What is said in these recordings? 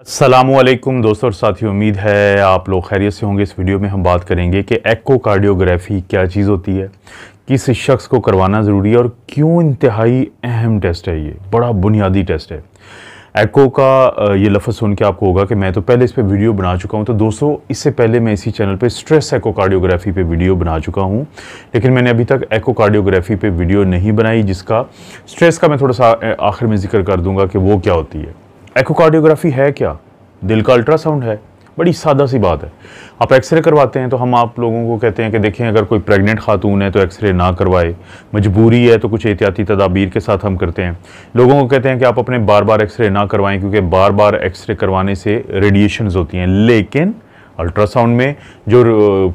असलम दोस्तों और साथियों उम्मीद है आप लोग खैरियत से होंगे इस वीडियो में हम बात करेंगे कि कार्डियोग्राफ़ी क्या चीज़ होती है किस शख्स को करवाना ज़रूरी है और क्यों इंतहाई अहम टेस्ट है ये बड़ा बुनियादी टेस्ट है एक्ो का ये लफ्ज़ सुन के आपको होगा कि मैं तो पहले इस पर वीडियो बना चुका हूँ तो दोस्तों इससे पहले मैं इसी चैनल पे स्ट्रेस कार्डियोग्राफी पे वीडियो बना चुका हूँ लेकिन मैंने अभी तक कार्डियोग्राफी पे वीडियो नहीं बनाई जिसका स्ट्रेस का मैं थोड़ा सा आखिर में जिक्र कर दूंगा कि वो क्या होती है एकोकार्डियोग्राफी है क्या दिल का अल्ट्रासाउंड है बड़ी सादा सी बात है आप एक्सरे करवाते हैं तो हम आप लोगों को कहते हैं कि देखें अगर कोई प्रेग्नेंट खातून है तो एक्सरे ना करवाए मजबूरी है तो कुछ एहतियाती तदाबीर के साथ हम करते हैं लोगों को कहते हैं कि आप अपने बार बार एक्सरे ना करवाएं क्योंकि बार बार एक्सरे करवाने से रेडिएशन होती हैं लेकिन अल्ट्रासाउंड में जो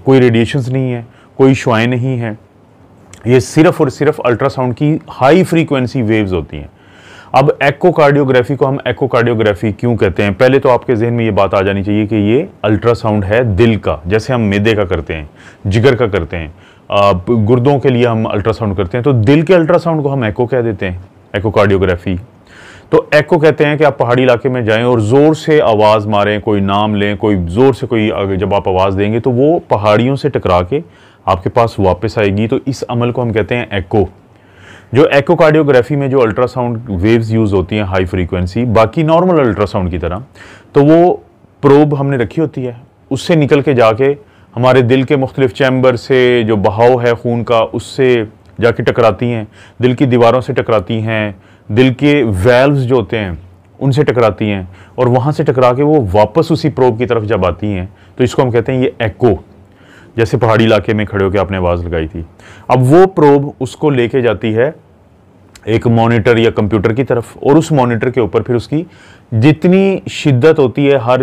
कोई रेडिएशन नहीं है कोई शुआएँ नहीं हैं ये सिर्फ़ और सिर्फ अल्ट्रासाउंड की हाई फ्रीकुनसी वेव्स होती हैं अब एकोकार्डियोग्राफी को हम एकोकार्डियोग्राफी क्यों कहते हैं पहले तो आपके जहन में ये बात आ जानी चाहिए कि ये अल्ट्रासाउंड है दिल का जैसे हम मेदे का करते हैं जिगर का करते हैं गुर्दों के लिए हम अल्ट्रासाउंड करते हैं तो दिल के अल्ट्रासाउंड को हम एको कह देते हैं एकोकार्डियोग्राफी तो एको कहते हैं कि आप पहाड़ी इलाके में जाएं और ज़ोर से आवाज़ मारें कोई नाम लें कोई ज़ोर से कोई जब आप आवाज़ देंगे तो वो पहाड़ियों से टकरा के आपके पास वापस आएगी तो इस अमल को हम कहते हैं एको जो एकोकार्डियोग्राफी में जो अल्ट्रासाउंड वेव्स यूज़ होती हैं हाई फ्रीक्वेंसी बाकी नॉर्मल अल्ट्रासाउंड की तरह तो वो प्रोब हमने रखी होती है उससे निकल के जाके हमारे दिल के मुख्तलिफ चैम्बर से जो बहाव है खून का उससे जाके टकराती हैं दिल की दीवारों से टकराती हैं दिल के वेल्व्स जो होते हैं उनसे टकराती हैं और वहाँ से टकरा के वो वापस उसी प्रोब की तरफ जब आती हैं तो इसको हम कहते हैं ये एको जैसे पहाड़ी इलाके में खड़े होकर आपने आवाज़ लगाई थी अब वो प्रोब उसको लेके जाती है एक मॉनिटर या कंप्यूटर की तरफ और उस मॉनिटर के ऊपर फिर उसकी जितनी शिद्दत होती है हर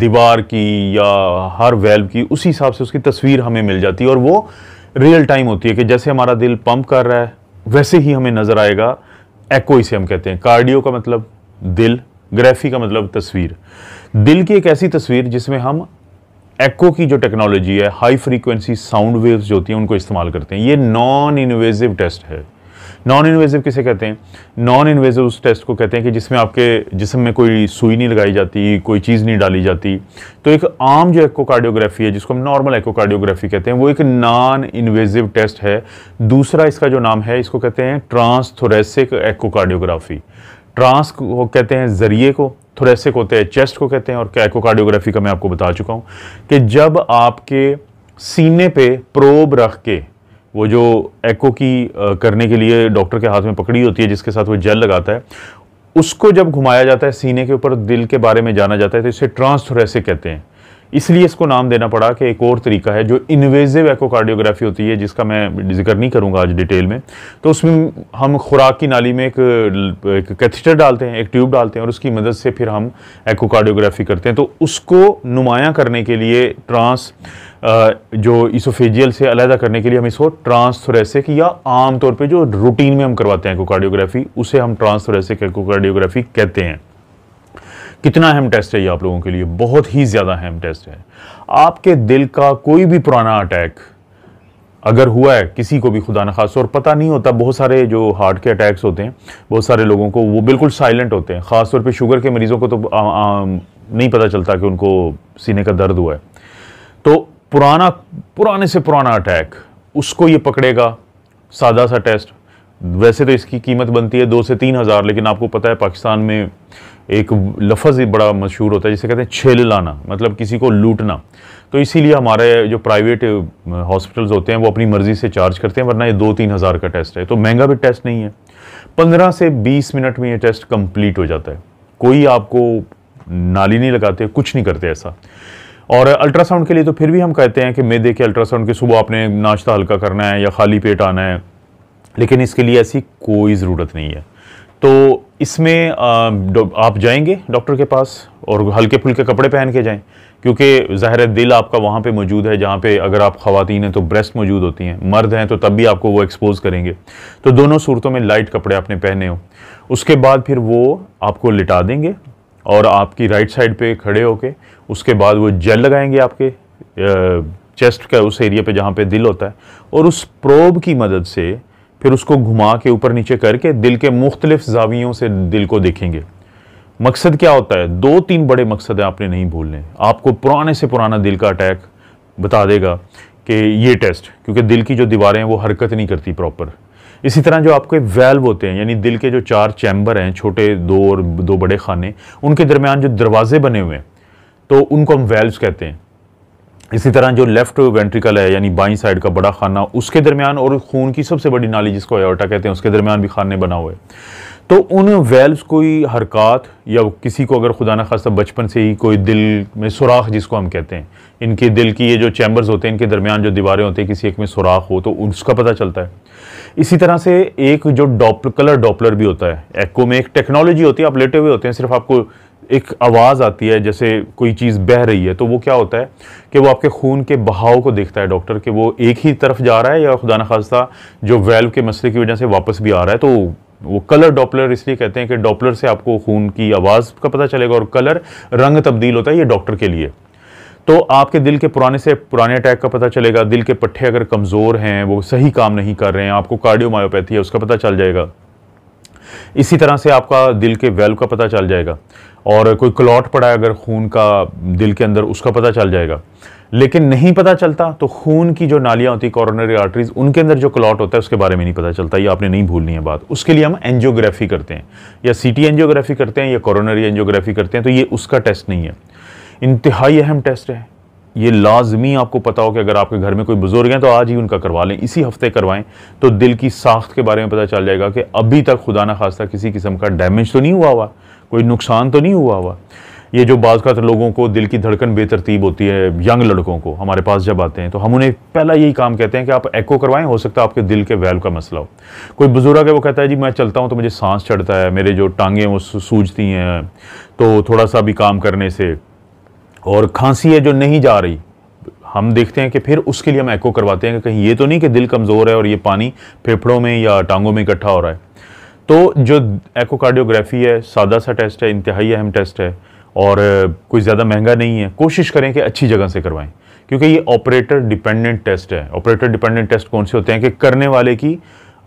दीवार की या हर वेल्व की उसी हिसाब से उसकी तस्वीर हमें मिल जाती है और वो रियल टाइम होती है कि जैसे हमारा दिल पंप कर रहा है वैसे ही हमें नज़र आएगा एक्ो इसे हम कहते हैं कार्डियो का मतलब दिल ग्राफी का मतलब तस्वीर दिल की एक ऐसी तस्वीर जिसमें हम एक्ो की जो टेक्नोलॉजी है हाई फ्रीक्वेंसी साउंड वेव्स जो होती हैं उनको इस्तेमाल करते हैं ये नॉन इन्वेजिव टेस्ट है नॉन इन्वेजिव किसे कहते हैं नॉन इन्वेजिव उस टेस्ट को कहते हैं कि जिसमें आपके जिसम में कोई सुई नहीं लगाई जाती कोई चीज़ नहीं डाली जाती तो एक आम जो एक्ोकार्डियोग्राफी है जिसको हम नॉर्मल एक्ोकार्डियोग्राफी कहते हैं वो एक नॉन इन्वेजिव टेस्ट है दूसरा इसका जो नाम है इसको कहते हैं ट्रांसथोरेसिक एक्ोकार्डियोग्राफी ट्रांस को कहते हैं जरिए को थोरेसिक होते हैं चेस्ट को कहते हैं और कार्डियोग्राफी का मैं आपको बता चुका हूँ कि जब आपके सीने पे प्रोब रख के वो जो एको की करने के लिए डॉक्टर के हाथ में पकड़ी होती है जिसके साथ वो जेल लगाता है उसको जब घुमाया जाता है सीने के ऊपर दिल के बारे में जाना जाता है तो इसे ट्रांसथोरेसिक कहते हैं इसलिए इसको नाम देना पड़ा कि एक और तरीका है जो इन्वेजिव एकोकार्डियोग्राफी होती है जिसका मैं जिक्र नहीं करूँगा आज डिटेल में तो उसमें हम खुराक की नाली में एक, एक कैथेटर डालते हैं एक ट्यूब डालते हैं और उसकी मदद से फिर हम एकोकार्डियोग्राफी करते हैं तो उसको नुमाया करने के लिए ट्रांस जो इसोफेजियल से अलहदा करने के लिए हम इसको ट्रांसथोरेसिक या आम तौर जो रूटीन में हम करवाते हैं एकोकार्डियोग्राफी उसे हम ट्रांसथोरेसिक एकोकार्डियोग्राफी कहते हैं कितना अहम टेस्ट है ये आप लोगों के लिए बहुत ही ज़्यादा अहम टेस्ट है आपके दिल का कोई भी पुराना अटैक अगर हुआ है किसी को भी खुदा न खास और पता नहीं होता बहुत सारे जो हार्ट के अटैक्स होते हैं बहुत सारे लोगों को वो बिल्कुल साइलेंट होते हैं ख़ास तौर पे शुगर के मरीज़ों को तो आ, आ, नहीं पता चलता कि उनको सीने का दर्द हुआ है तो पुराना पुराने से पुराना अटैक उसको ये पकड़ेगा सादा सा टेस्ट वैसे तो इसकी कीमत बनती है दो से तीन हज़ार लेकिन आपको पता है पाकिस्तान में एक लफज ही बड़ा मशहूर होता है जिसे कहते हैं छेल लाना मतलब किसी को लूटना तो इसीलिए हमारे जो प्राइवेट हॉस्पिटल्स होते हैं वो अपनी मर्ज़ी से चार्ज करते हैं वरना ये दो तीन हज़ार का टेस्ट है तो महंगा भी टेस्ट नहीं है पंद्रह से बीस मिनट में ये टेस्ट कम्प्लीट हो जाता है कोई आपको नाली नहीं लगाते कुछ नहीं करते ऐसा और अल्ट्रासाउंड के लिए तो फिर भी हम कहते हैं कि मैं देखिए अल्ट्रासाउंड के सुबह आपने नाश्ता हल्का करना है या खाली पेट आना है लेकिन इसके लिए ऐसी कोई ज़रूरत नहीं है तो इसमें आप जाएंगे डॉक्टर के पास और हल्के फुल्के कपड़े पहन के जाएं क्योंकि ज़ाहिर दिल आपका वहाँ पे मौजूद है जहाँ पे अगर आप ख़वातीन हैं तो ब्रेस्ट मौजूद होती हैं मर्द हैं तो तब भी आपको वो एक्सपोज़ करेंगे तो दोनों सूरतों में लाइट कपड़े आपने पहने हो उसके बाद फिर वो आपको लिटा देंगे और आपकी राइट साइड पर खड़े होके उसके बाद वो जेल लगाएंगे आपके चेस्ट का उस एरिया पे जहाँ पर दिल होता है और उस प्रोब की मदद से फिर उसको घुमा के ऊपर नीचे करके दिल के मुख्तलिफ जावियों से दिल को देखेंगे मकसद क्या होता है दो तीन बड़े मकसद हैं आपने नहीं भूलने आपको पुराने से पुराना दिल का अटैक बता देगा कि ये टेस्ट क्योंकि दिल की जो दीवारें हैं वो हरकत नहीं करती प्रॉपर इसी तरह जो आपके वेल्व होते हैं यानी दिल के जो चार चैम्बर हैं छोटे दो और दो बड़े खाने उनके दरमियान जो दरवाजे बने हुए हैं तो उनको हम वेल्व कहते हैं इसी तरह जो लेफ्ट वेंट्रिकल है यानी बाई साइड का बड़ा खाना उसके दरमियान और खून की सबसे बड़ी नाली जिसको एटा कहते हैं उसके दरमियान भी खाने बना हुए तो उन वेल्व कोई हरकत या किसी को अगर खुदा न खासा बचपन से ही कोई दिल में सुराख जिसको हम कहते हैं इनके दिल की ये जो चैम्बर्स होते हैं इनके दरमियान जो दीवारें होती हैं किसी एक में सुराख हो तो उसका पता चलता है इसी तरह से एक जो डॉप कलर डॉपलर भी होता है एक्को में एक टेक्नोलॉजी होती है आप लेटे हुए होते हैं सिर्फ आपको एक आवाज़ आती है जैसे कोई चीज़ बह रही है तो वो क्या होता है कि वो आपके खून के बहाव को देखता है डॉक्टर कि वो एक ही तरफ जा रहा है या खुदा न खास्ता जो वेल्व के मसले की वजह से वापस भी आ रहा है तो वो कलर डॉपलर इसलिए कहते हैं कि डॉपलर से आपको खून की आवाज़ का पता चलेगा और कलर रंग तब्दील होता है ये डॉक्टर के लिए तो आपके दिल के पुराने से पुराने अटैक का पता चलेगा दिल के पट्टे अगर कमज़ोर हैं वो सही काम नहीं कर रहे हैं आपको कार्डियोमायोपैथी है उसका पता चल जाएगा इसी तरह से आपका दिल के वैल्व का पता चल जाएगा और कोई क्लॉट पड़ा है अगर खून का दिल के अंदर उसका पता चल जाएगा लेकिन नहीं पता चलता तो खून की जो नालियाँ होती कॉरोनरी आर्टरीज उनके अंदर जो क्लॉट होता है उसके बारे में नहीं पता चलता ये आपने नहीं भूलनी है बात उसके लिए हम एंजियोग्राफी करते हैं या सीटी एंजियोग्राफी करते हैं या कॉरोनरी एंजियोग्राफी करते हैं तो ये उसका टेस्ट नहीं है इंतहाई अहम टेस्ट है ये लाजमी आपको पता हो कि अगर आपके घर में कोई बुज़ुर्ग हैं तो आज ही उनका करवा लें इसी हफ्ते करवाएं तो दिल की साख्त के बारे में पता चल जाएगा कि अभी तक खुदा ना खास्ता किसी किस्म का डैमेज तो नहीं हुआ हुआ कोई नुकसान तो नहीं हुआ हुआ ये जो बाज़ लोगों को दिल की धड़कन बेतरतीब होती है यंग लड़कों को हमारे पास जब आते हैं तो हम उन्हें पहला यही काम कहते हैं कि आप एको करवाएं हो सकता है आपके दिल के वैल्व का मसला हो कोई बुजुर्ग है वो कहता है जी मैं चलता हूँ तो मुझे सांस चढ़ता है मेरे जो टांगें वो सूझती हैं तो थोड़ा सा भी काम करने से और खांसी है जो नहीं जा रही हम देखते हैं कि फिर उसके लिए हम एको करवाते हैं कि कहीं ये तो नहीं कि दिल कमज़ोर है और ये पानी फेफड़ों में या टांगों में इकट्ठा हो रहा है तो जो एकोकार्डियोग्राफी है सादा सा टेस्ट है इंतहाई अहम टेस्ट है और कोई ज़्यादा महंगा नहीं है कोशिश करें कि अच्छी जगह से करवाएं क्योंकि ये ऑपरेटर डिपेंडेंट टेस्ट है ऑपरेटर डिपेंडेंट टेस्ट कौन से होते हैं कि करने वाले की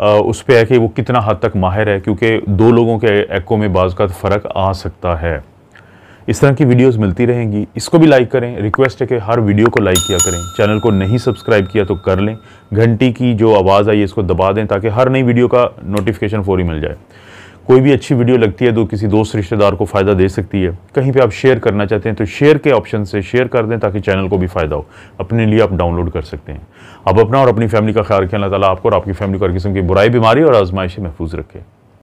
आ, उस पर है कि वो कितना हद तक माहिर है क्योंकि दो लोगों के एको में बाज़ का तो फ़र्क आ सकता है इस तरह की वीडियोस मिलती रहेंगी इसको भी लाइक करें रिक्वेस्ट है कि हर वीडियो को लाइक किया करें चैनल को नहीं सब्सक्राइब किया तो कर लें घंटी की जो आवाज़ आई है इसको दबा दें ताकि हर नई वीडियो का नोटिफिकेशन फौरी मिल जाए कोई भी अच्छी वीडियो लगती है तो किसी दोस्त रिश्तेदार को फ़ायदा दे सकती है कहीं पर आप शेयर करना चाहते हैं तो शेयर के ऑप्शन से शेयर कर दें ताकि चैनल को भी फ़ायदा हो अपने लिए आप डाउनलोड कर सकते हैं आप अपना और अपनी फैमिली का ख्याल रखें अल्लाह ताली आपको और आपकी फैमिली को हर किस्म की बुराई बीमारी और आजमाइश महफूज रखें